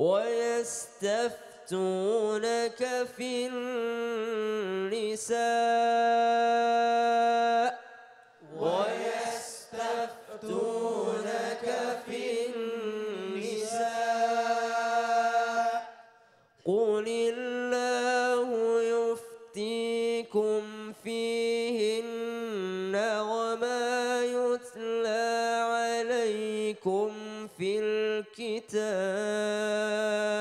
ويستفتونك في النساء الكتاب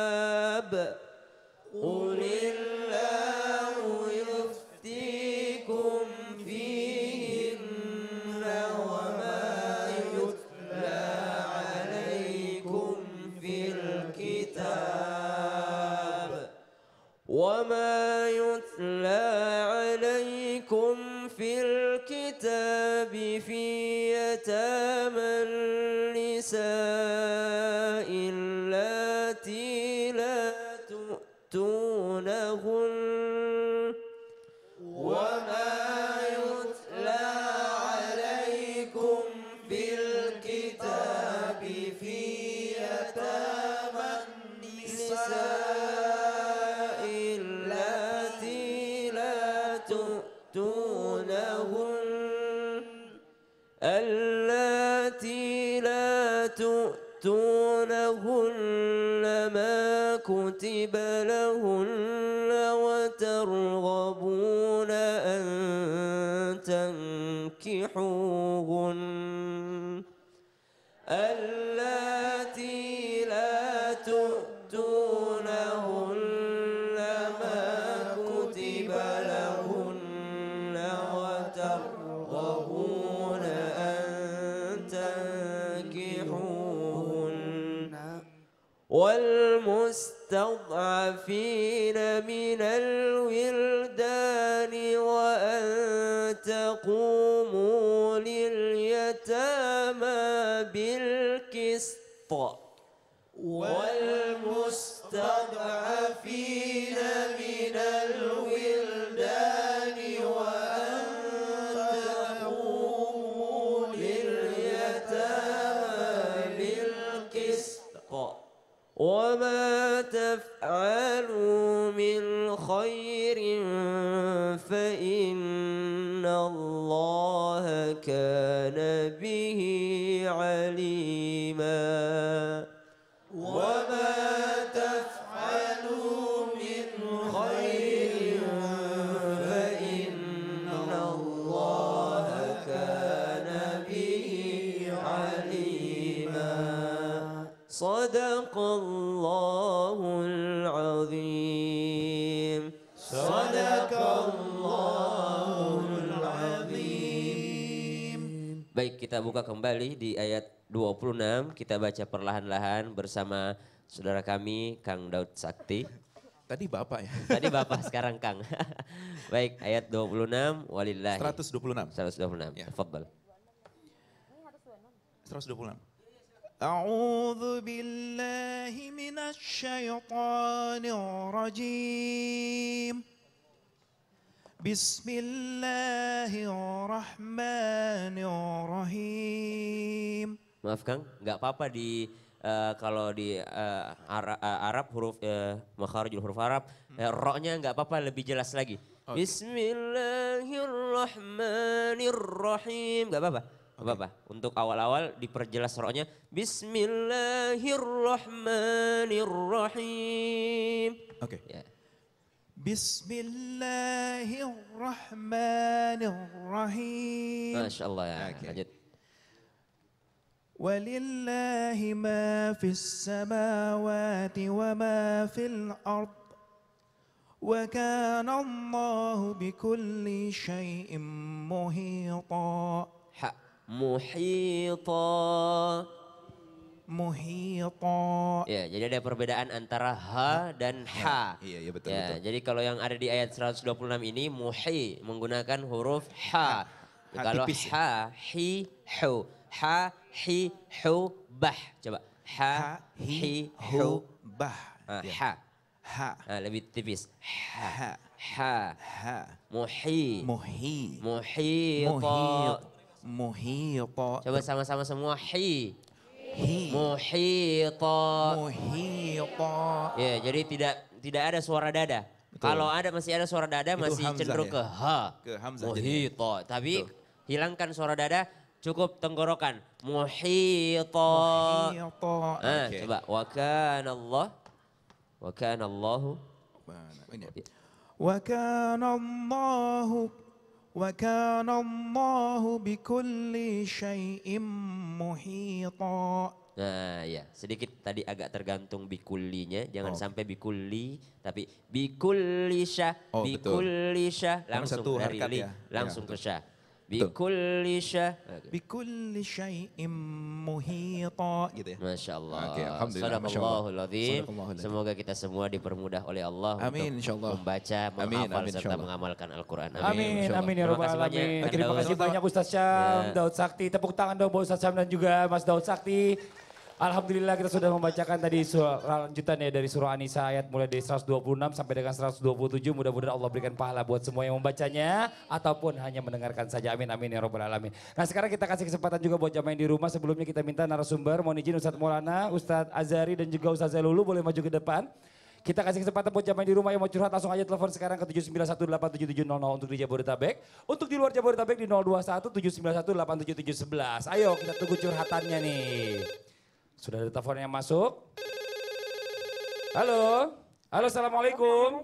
تؤتونهن اللاتي لا تؤتونهن ما كتب لهن المستضعفين من الولدان وأن تقوموا لليتامى بالكسط والمستضعفين به عليم kita buka kembali di ayat 26. Kita baca perlahan-lahan bersama saudara kami Kang Daud Sakti. Tadi Bapak ya. Tadi Bapak, sekarang Kang. Baik, ayat 26 walillahi. 126. 126. Ya. Tafadhal. 126. A'udzu billahi minasy syaithanir rajim Bismillahirrahmanirrahim. Maaf Kang, nggak apa-apa di uh, kalau di uh, Ara, uh, Arab huruf uh, makharijul huruf Arab hmm. uh, roknya nggak apa-apa lebih jelas lagi. Okay. Bismillahirrahmanirrahim. Gak apa-apa. Okay. apa-apa. Untuk awal-awal diperjelas roknya. Bismillahirrahmanirrahim. Oke. Okay. Ya. yeah. بسم الله الرحمن الرحيم ما شاء الله يا مجد ولله ما في السماوات وما في الأرض وكان الله بكل شيء محيطا محيطا muhita. Ya, jadi ada perbedaan antara ha dan ha. Iya, iya betul, ya, betul. Jadi kalau yang ada di ayat 126 ini muhi menggunakan huruf ha. ha. ha kalau tipis, ya? ha, hi, hu. Ha, hi, hu, bah. Coba. Ha, ha hi, hu, bah. Ah, ya. Ha. ha. Ha. Nah, lebih tipis. Ha. Ha. Ha. Muhi. Muhi. Muhi. Muhi. Muhi. Coba sama-sama semua hi. Muhito. Muhito. ya jadi tidak tidak ada suara dada kalau ada masih ada suara dada Itu masih hamzah cenderung ya. ke ha ke hamzah Muhito. tapi Betul. hilangkan suara dada cukup tenggorokan Muhito. Muhito. nah, okay. coba wa kana Allah wa kana Allahu wa kana Allahu وكان الله بكل شيء محيطا Nah ya, sedikit tadi agak tergantung bikulinya, jangan oh. sampai bikuli, tapi bikulisha, oh, bikulisha, langsung satu dari li, ya. langsung ya, ke syah. Bikulli syah. Bikulli syai'im muhita. Gitu ya. Masya Allah. Okay, Alhamdulillah. Sadaqallahul azim. Semoga kita semua dipermudah oleh Allah amin, untuk Allah. membaca, menghafal, amin, serta mengamalkan Al-Quran. Amin. Amin, amin ya Rabbal Alamin. Terima kasih banyak Ustaz Syam, ya. Daud Sakti. Tepuk tangan dong buat Ustaz Syam dan juga Mas Daud Sakti. Alhamdulillah kita sudah membacakan tadi surah lanjutan ya dari surah Anisa ayat mulai dari 126 sampai dengan 127. Mudah-mudahan Allah berikan pahala buat semua yang membacanya ataupun hanya mendengarkan saja. Amin amin ya robbal alamin. Nah sekarang kita kasih kesempatan juga buat jamaah di rumah. Sebelumnya kita minta narasumber, mohon izin Ustadz Maulana, Ustadz Azari dan juga Ustadz Zalulu boleh maju ke depan. Kita kasih kesempatan buat jamaah di rumah yang mau curhat langsung aja telepon sekarang ke 79187700 untuk di Jabodetabek. Untuk di luar Jabodetabek di 021 Ayo kita tunggu curhatannya nih. Sudah ada telepon yang masuk. Halo. Halo, Assalamualaikum.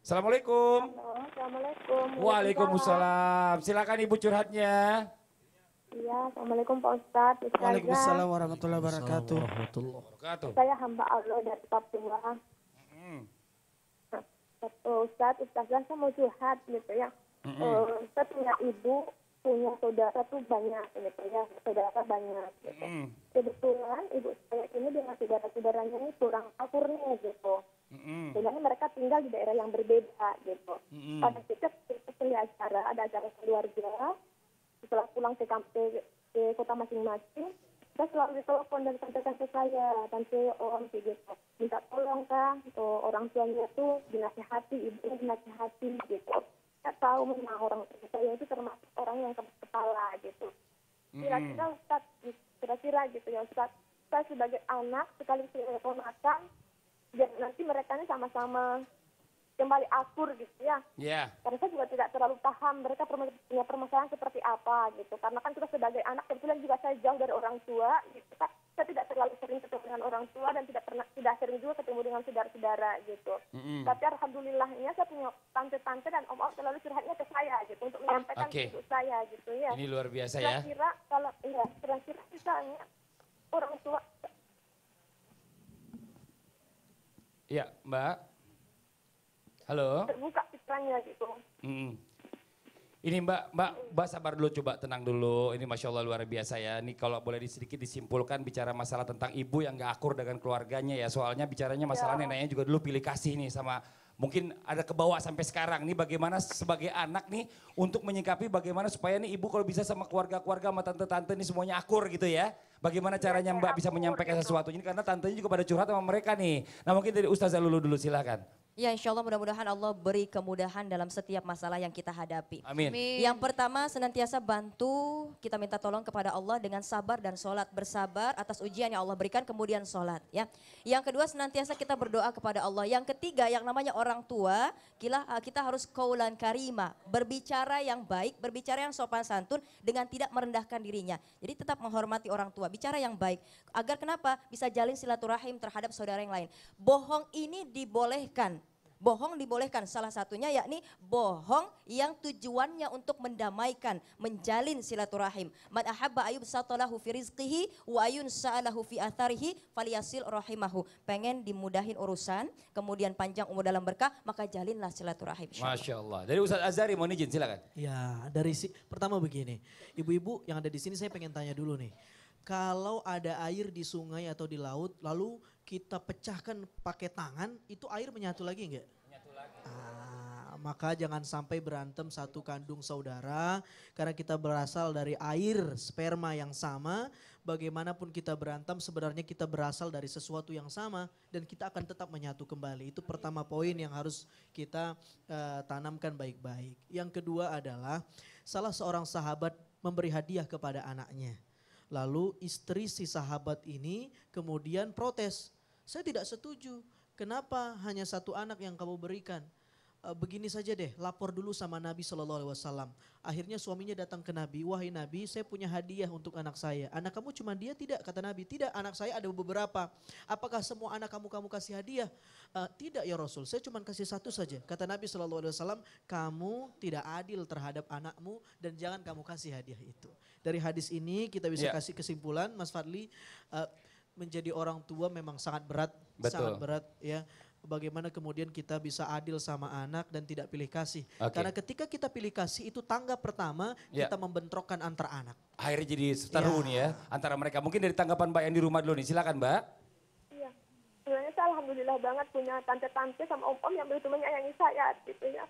Assalamualaikum. Assalamualaikum. Waalaikumsalam. Silakan Ibu curhatnya. Iya, Assalamualaikum Pak Ustadz. Ustadz. Waalaikumsalam warahmatullahi wabarakatuh. Warahmatullahi wabarakatuh. Saya hamba Allah dari Papua. Mm. Ustadz, Ustadz, Ustadz, saya mau curhat gitu ya. Mm -hmm. uh, saya punya ibu punya saudara tuh banyak gitu ya saudara banyak gitu. Hmm. kebetulan ibu saya ini dengan saudara saudaranya ini kurang akurnya gitu mm. mereka tinggal di daerah yang berbeda gitu mm. pada kita itu acara ada acara keluarga setelah pulang ke kampung ke, kota masing-masing kita selalu ditelepon dari tante tante saya tante om gitu minta tolong kan, tuh orang tuanya tuh dinasehati ibunya dinasehati gitu saya tahu memang orang saya itu termasuk orang yang kepala gitu. Kira-kira Ustaz, kira-kira gitu ya Ustaz, saya sebagai anak sekali saya makan, dan nanti mereka sama-sama kembali akur gitu ya. Yeah. Karena saya juga tidak terlalu paham mereka punya permasalahan seperti apa gitu. Karena kan kita sebagai anak kebetulan juga saya jauh dari orang tua gitu. Saya tidak terlalu sering ketemu dengan orang tua dan tidak pernah tidak sering juga ketemu dengan saudara-saudara gitu. Mm-hmm. Tapi alhamdulillahnya saya punya tante-tante dan om-om selalu curhatnya ke saya gitu untuk menyampaikan okay. ibu saya gitu ya. Ini luar biasa ya. kira-kira, Kira kalau iya, kira-kira misalnya orang tua Ya, Mbak. Halo. Terbuka pikirannya gitu. Hmm. Ini Mbak, Mbak, Mbak sabar dulu coba tenang dulu. Ini Masya Allah luar biasa ya. Ini kalau boleh sedikit disimpulkan bicara masalah tentang ibu yang gak akur dengan keluarganya ya. Soalnya bicaranya iya. masalah ya. neneknya juga dulu pilih kasih nih sama mungkin ada kebawa sampai sekarang nih bagaimana sebagai anak nih untuk menyikapi bagaimana supaya nih ibu kalau bisa sama keluarga-keluarga sama tante-tante nih semuanya akur gitu ya. Bagaimana iya, caranya Mbak bisa menyampaikan gitu. sesuatu ini karena tantenya juga pada curhat sama mereka nih. Nah mungkin dari Ustazah Lulu dulu silahkan. Ya insya Allah mudah-mudahan Allah beri kemudahan dalam setiap masalah yang kita hadapi. Amin. Yang pertama senantiasa bantu kita minta tolong kepada Allah dengan sabar dan sholat. Bersabar atas ujian yang Allah berikan kemudian sholat. Ya. Yang kedua senantiasa kita berdoa kepada Allah. Yang ketiga yang namanya orang tua kita, eh, kita harus kaulan karima. Berbicara yang baik, berbicara yang sopan santun dengan tidak merendahkan dirinya. Jadi tetap menghormati orang tua, bicara yang baik. Agar kenapa? Bisa jalin silaturahim terhadap saudara yang lain. Bohong ini dibolehkan Bohong dibolehkan, salah satunya yakni bohong yang tujuannya untuk mendamaikan, menjalin silaturahim. Man ahabba ayub satalahu fi rizqihi wa ayun sa'alahu fi atharihi faliyasil rahimahu. Pengen dimudahin urusan, kemudian panjang umur dalam berkah, maka jalinlah silaturahim. Masya Allah. Dari Ustaz Azari mohon izin silakan. Ya, dari si, pertama begini, ibu-ibu yang ada di sini saya pengen tanya dulu nih. Kalau ada air di sungai atau di laut, lalu kita pecahkan pakai tangan, itu air menyatu lagi enggak? Menyatu lagi. Ah, maka jangan sampai berantem satu kandung saudara karena kita berasal dari air sperma yang sama. Bagaimanapun kita berantem sebenarnya kita berasal dari sesuatu yang sama dan kita akan tetap menyatu kembali. Itu pertama poin yang harus kita uh, tanamkan baik-baik. Yang kedua adalah salah seorang sahabat memberi hadiah kepada anaknya. Lalu istri si sahabat ini kemudian protes saya tidak setuju. Kenapa hanya satu anak yang kamu berikan? Eh, begini saja deh, lapor dulu sama Nabi Shallallahu Alaihi Wasallam. Akhirnya suaminya datang ke Nabi, wahai Nabi, saya punya hadiah untuk anak saya. Anak kamu cuma dia tidak, kata Nabi. Tidak, anak saya ada beberapa. Apakah semua anak kamu kamu kasih hadiah? E, tidak ya Rasul, saya cuma kasih satu saja. Kata Nabi Shallallahu Alaihi Wasallam, kamu tidak adil terhadap anakmu dan jangan kamu kasih hadiah itu. Dari hadis ini kita bisa yeah. kasih kesimpulan, Mas Fadli, uh, menjadi orang tua memang sangat berat, Betul. sangat berat ya. Bagaimana kemudian kita bisa adil sama anak dan tidak pilih kasih. Okay. Karena ketika kita pilih kasih itu tangga pertama yeah. kita membentrokkan antar anak. Akhirnya jadi seteru yeah. nih ya antara mereka. Mungkin dari tanggapan Mbak yang di rumah dulu nih, silakan Mbak. Iya, sebenarnya saya alhamdulillah banget punya tante-tante sama om-om yang begitu menyayangi saya gitu ya.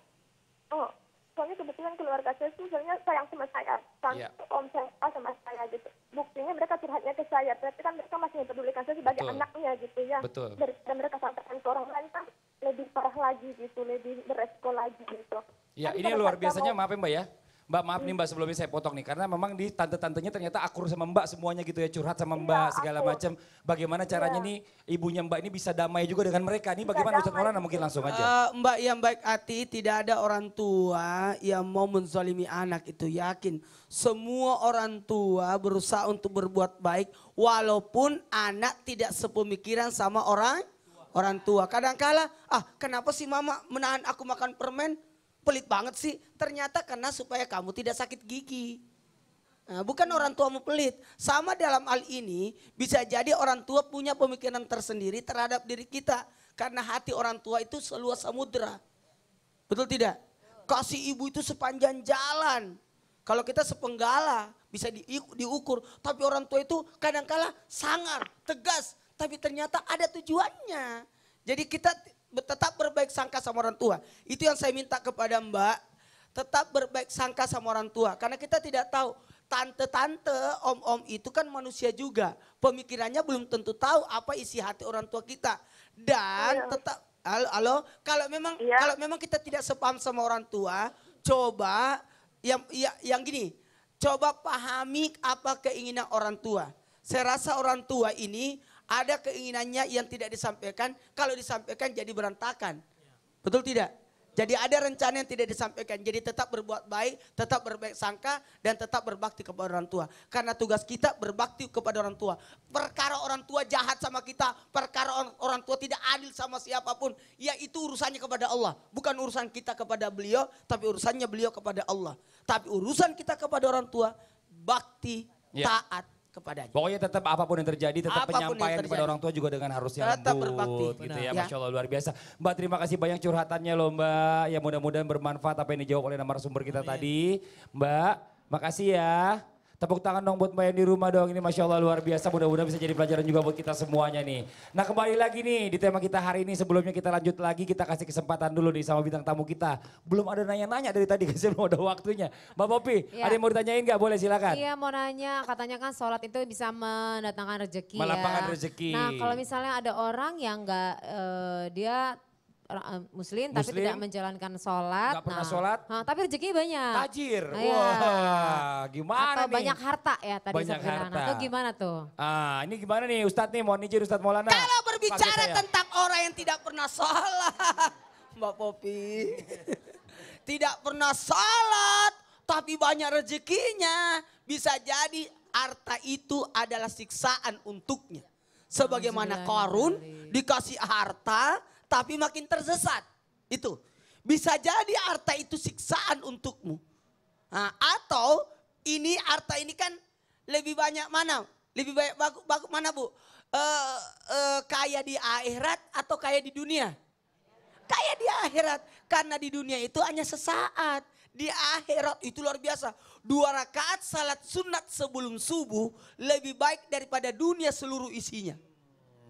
Oh, soalnya kebetulan keluarga saya itu sebenarnya sayang sama saya. Tante, yeah. om, saya sama saya gitu buktinya mereka curhatnya ke saya tapi kan mereka masih mempedulikan saya sebagai Betul. anaknya gitu ya Betul. dan mereka sampaikan ke orang lain kan lebih parah lagi gitu lebih beresiko lagi gitu ya tapi kan ini luar biasanya mau... maaf ya mbak ya Mbak maaf nih mbak sebelumnya saya potong nih karena memang di tante-tantenya ternyata akur sama mbak semuanya gitu ya curhat sama iya, mbak iya, segala macam. Bagaimana caranya iya. nih ibunya mbak ini bisa damai juga dengan mereka nih? Bagaimana Ustaz Maulana mungkin langsung aja. Uh, mbak yang baik hati tidak ada orang tua yang mau menzalimi anak itu yakin. Semua orang tua berusaha untuk berbuat baik walaupun anak tidak sepemikiran sama orang orang tua. Kadangkala ah kenapa sih mama menahan aku makan permen? pelit banget sih. Ternyata karena supaya kamu tidak sakit gigi. Nah, bukan orang tuamu pelit. Sama dalam hal ini bisa jadi orang tua punya pemikiran tersendiri terhadap diri kita. Karena hati orang tua itu seluas samudera. Betul tidak? Kasih ibu itu sepanjang jalan. Kalau kita sepenggala bisa di, diukur. Tapi orang tua itu kadang kadangkala sangar, tegas. Tapi ternyata ada tujuannya. Jadi kita tetap berbaik sangka sama orang tua. Itu yang saya minta kepada Mbak, tetap berbaik sangka sama orang tua. Karena kita tidak tahu tante-tante, om-om itu kan manusia juga. Pemikirannya belum tentu tahu apa isi hati orang tua kita. Dan iya. tetap halo, halo kalau memang ya. kalau memang kita tidak sepaham sama orang tua, coba yang ya, yang gini, coba pahami apa keinginan orang tua. Saya rasa orang tua ini ada keinginannya yang tidak disampaikan, kalau disampaikan jadi berantakan. Betul tidak? Jadi ada rencana yang tidak disampaikan. Jadi tetap berbuat baik, tetap berbaik sangka, dan tetap berbakti kepada orang tua. Karena tugas kita berbakti kepada orang tua. Perkara orang tua jahat sama kita, perkara orang, tua tidak adil sama siapapun, ya itu urusannya kepada Allah. Bukan urusan kita kepada beliau, tapi urusannya beliau kepada Allah. Tapi urusan kita kepada orang tua, bakti, ya. taat, kepadanya. Pokoknya tetap apapun yang terjadi, tetap apapun penyampaian terjadi. kepada orang tua juga dengan harusnya tetap lembut berbakti. gitu ya. ya. Masya Allah luar biasa. Mbak terima kasih banyak curhatannya loh Mbak. Ya mudah-mudahan bermanfaat apa yang dijawab oleh sumber kita Amin. tadi. Mbak makasih ya. Tepuk tangan dong buat Mbak di rumah dong. Ini Masya Allah luar biasa. Mudah-mudahan bisa jadi pelajaran juga buat kita semuanya nih. Nah kembali lagi nih di tema kita hari ini. Sebelumnya kita lanjut lagi. Kita kasih kesempatan dulu nih sama bintang tamu kita. Belum ada nanya-nanya dari tadi. Kasih belum ada waktunya. Mbak Popi ya. ada yang mau ditanyain gak? Boleh silakan. Iya mau nanya. Katanya kan sholat itu bisa mendatangkan rezeki ya. Melapangkan ya. rezeki. Nah kalau misalnya ada orang yang gak uh, eh, dia orang muslim, eh, muslim tapi tidak menjalankan sholat. Gak pernah nah, sholat. Nah, tapi rezekinya banyak. Tajir. Nah, ya. Wah gimana Atau nih? banyak harta ya tadi banyak harta. Atau gimana tuh? Ah, ini gimana nih Ustadz nih, mohon izin Ustadz Maulana. Kalau berbicara tentang orang yang tidak pernah sholat. Mbak Popi. tidak pernah sholat tapi banyak rezekinya. Bisa jadi harta itu adalah siksaan untuknya. Sebagaimana Korun dikasih harta tapi makin tersesat. Itu. Bisa jadi harta itu siksaan untukmu. Nah, atau ini harta ini kan lebih banyak mana? Lebih banyak bagus bagu, mana bu? E, e, kaya di akhirat atau kaya di dunia? Kaya di akhirat. Karena di dunia itu hanya sesaat. Di akhirat itu luar biasa. Dua rakaat salat sunat sebelum subuh lebih baik daripada dunia seluruh isinya.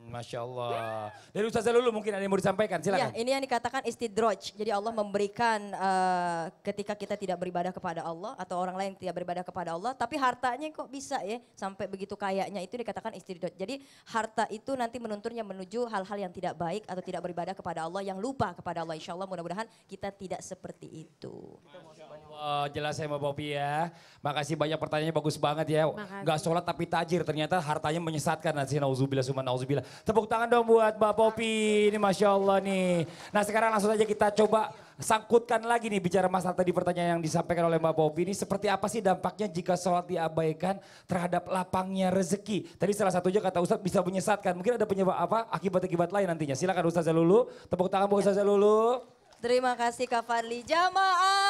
Masya Allah. Dari Ustazah Lulu mungkin ada yang mau disampaikan, ya, silakan. Ya, ini yang dikatakan istidroj. Jadi Allah memberikan uh, ketika kita tidak beribadah kepada Allah atau orang lain tidak beribadah kepada Allah, tapi hartanya kok bisa ya sampai begitu kayaknya itu dikatakan istidroj. Jadi harta itu nanti menunturnya menuju hal-hal yang tidak baik atau tidak beribadah kepada Allah, yang lupa kepada Allah. Insya Allah mudah-mudahan kita tidak seperti itu. Masya Allah. Oh, saya sama Popi ya. Makasih banyak pertanyaannya bagus banget ya. Makasih. Gak sholat tapi tajir, ternyata hartanya menyesatkan. nanti. nauzubillah summa nauzubillah. Tepuk tangan dong buat Mbak Popi. Ini Masya Allah nih. Nah sekarang langsung aja kita coba sangkutkan lagi nih bicara masalah tadi pertanyaan yang disampaikan oleh Mbak Popi. Ini seperti apa sih dampaknya jika sholat diabaikan terhadap lapangnya rezeki? Tadi salah satunya kata Ustadz bisa menyesatkan. Mungkin ada penyebab apa akibat-akibat lain nantinya. Silakan Ustadz Zalulu. Tepuk tangan buat Ustadz Zalulu. Terima kasih Kak Fadli. Jamaah.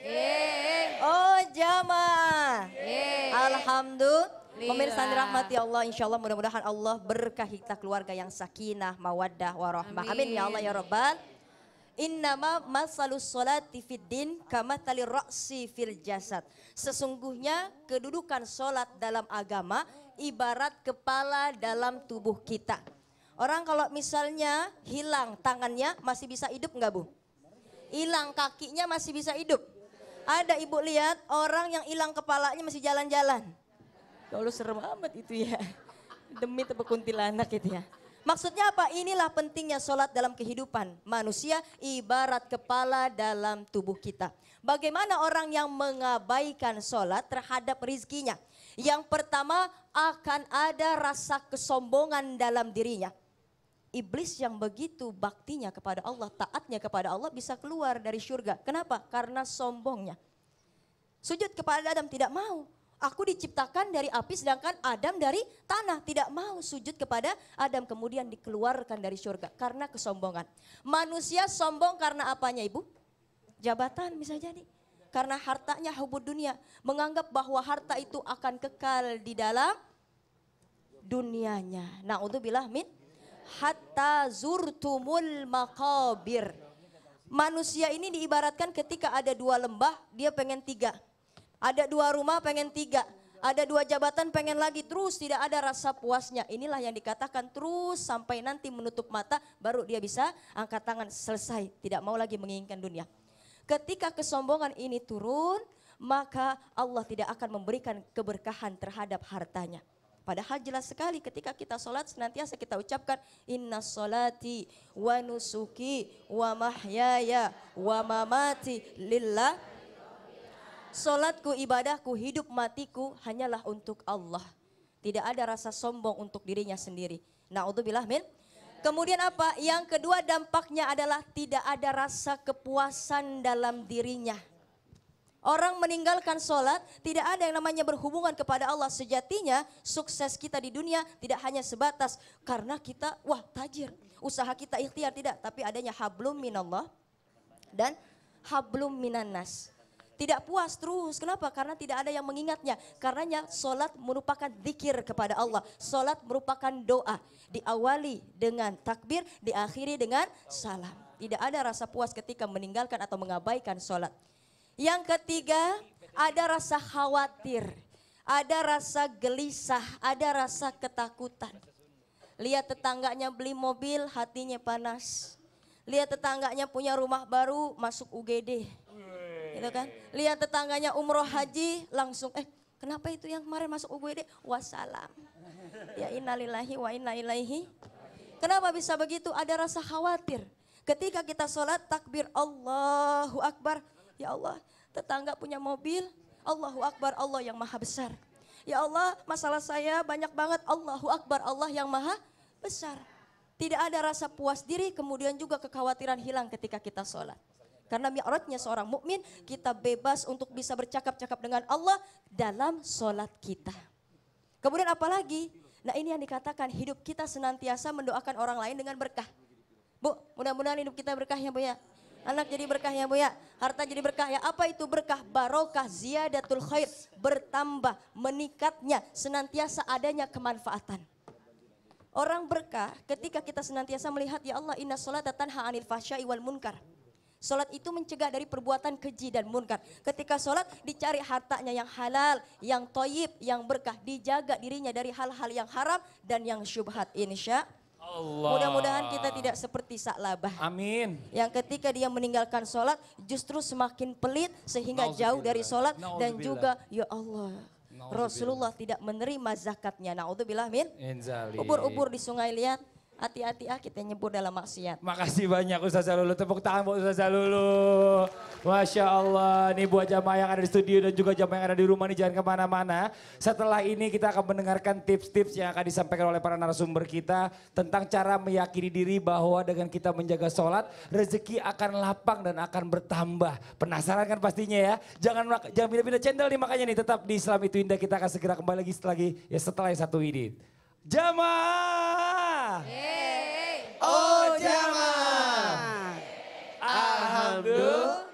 Eh. Oh jamaah. Eh. Alhamdulillah. Pemirsa dirahmati Allah, insya Allah mudah-mudahan Allah berkahi kita keluarga yang sakinah, mawaddah, warahmah. Amin. ya Allah ya Rabbal. Innama masalus sholati fid kama tali roksi fil jasad. Sesungguhnya kedudukan solat dalam agama ibarat kepala dalam tubuh kita. Orang kalau misalnya hilang tangannya masih bisa hidup nggak bu? Hilang kakinya masih bisa hidup? Ada ibu lihat orang yang hilang kepalanya masih jalan-jalan. Kalau ya serem amat itu ya. Demi tepuk kuntilanak gitu ya. Maksudnya apa? Inilah pentingnya sholat dalam kehidupan. Manusia ibarat kepala dalam tubuh kita. Bagaimana orang yang mengabaikan sholat terhadap rizkinya? Yang pertama akan ada rasa kesombongan dalam dirinya iblis yang begitu baktinya kepada Allah, taatnya kepada Allah bisa keluar dari surga. Kenapa? Karena sombongnya. Sujud kepada Adam tidak mau. Aku diciptakan dari api sedangkan Adam dari tanah tidak mau sujud kepada Adam kemudian dikeluarkan dari surga karena kesombongan. Manusia sombong karena apanya Ibu? Jabatan bisa jadi. Karena hartanya hubud dunia, menganggap bahwa harta itu akan kekal di dalam dunianya. Nah, untuk bilah min hatta zurtumul makabir. Manusia ini diibaratkan ketika ada dua lembah, dia pengen tiga. Ada dua rumah, pengen tiga. Ada dua jabatan, pengen lagi. Terus tidak ada rasa puasnya. Inilah yang dikatakan terus sampai nanti menutup mata, baru dia bisa angkat tangan, selesai. Tidak mau lagi menginginkan dunia. Ketika kesombongan ini turun, maka Allah tidak akan memberikan keberkahan terhadap hartanya. Padahal jelas sekali ketika kita sholat senantiasa kita ucapkan inna sholati wa nusuki wa mahyaya wa mamati lillah. Sholatku, ibadahku, hidup matiku hanyalah untuk Allah. Tidak ada rasa sombong untuk dirinya sendiri. Na'udzubillah min. Kemudian apa? Yang kedua dampaknya adalah tidak ada rasa kepuasan dalam dirinya Orang meninggalkan sholat, tidak ada yang namanya berhubungan kepada Allah. Sejatinya sukses kita di dunia tidak hanya sebatas karena kita, wah tajir. Usaha kita ikhtiar tidak, tapi adanya hablum minallah dan hablum minannas. Tidak puas terus, kenapa? Karena tidak ada yang mengingatnya. Karenanya sholat merupakan zikir kepada Allah. Sholat merupakan doa. Diawali dengan takbir, diakhiri dengan salam. Tidak ada rasa puas ketika meninggalkan atau mengabaikan sholat. Yang ketiga, ada rasa khawatir, ada rasa gelisah, ada rasa ketakutan. Lihat tetangganya beli mobil, hatinya panas. Lihat tetangganya punya rumah baru, masuk UGD. Gitu kan? Lihat tetangganya umroh haji, langsung eh kenapa itu yang kemarin masuk UGD? Wassalam. Ya innalillahi wa inna ilaihi. Kenapa bisa begitu? Ada rasa khawatir. Ketika kita sholat takbir Allahu Akbar, Ya Allah, tetangga punya mobil, Allahu Akbar, Allah yang maha besar. Ya Allah, masalah saya banyak banget, Allahu Akbar, Allah yang maha besar. Tidak ada rasa puas diri, kemudian juga kekhawatiran hilang ketika kita sholat. Karena mi'rajnya seorang mukmin, kita bebas untuk bisa bercakap-cakap dengan Allah dalam sholat kita. Kemudian apalagi? Nah ini yang dikatakan hidup kita senantiasa mendoakan orang lain dengan berkah. Bu, mudah-mudahan hidup kita berkah ya Bu ya. Anak jadi berkah ya Bu ya. Harta jadi berkah ya. Apa itu berkah? Barokah ziyadatul khair. Bertambah, meningkatnya, senantiasa adanya kemanfaatan. Orang berkah ketika kita senantiasa melihat ya Allah inna sholata tanha anil fahsyai wal munkar. Sholat itu mencegah dari perbuatan keji dan munkar. Ketika sholat dicari hartanya yang halal, yang toyib, yang berkah. Dijaga dirinya dari hal-hal yang haram dan yang syubhat insya Mudah-mudahan kita tidak seperti Sa'labah. Amin. Yang ketika dia meninggalkan sholat justru semakin pelit sehingga jauh dari sholat dan juga ya Allah. Rasulullah tidak menerima zakatnya. Naudzubillah min. Ubur-ubur di sungai lihat hati-hati ah kita nyebur dalam maksiat. Makasih banyak Ustaz Lulu. Tepuk tangan buat Ustaz Lulu. Masya Allah. Nih buat jamaah yang ada di studio dan juga jamaah yang ada di rumah nih jangan kemana-mana. Setelah ini kita akan mendengarkan tips-tips yang akan disampaikan oleh para narasumber kita tentang cara meyakini diri bahwa dengan kita menjaga sholat rezeki akan lapang dan akan bertambah. Penasaran kan pastinya ya? Jangan jangan pindah-pindah channel nih makanya nih tetap di Islam itu indah kita akan segera kembali lagi setelah ya setelah yang satu ini. Jamaah. Hey. Oh jamaah. Alhamdulillah.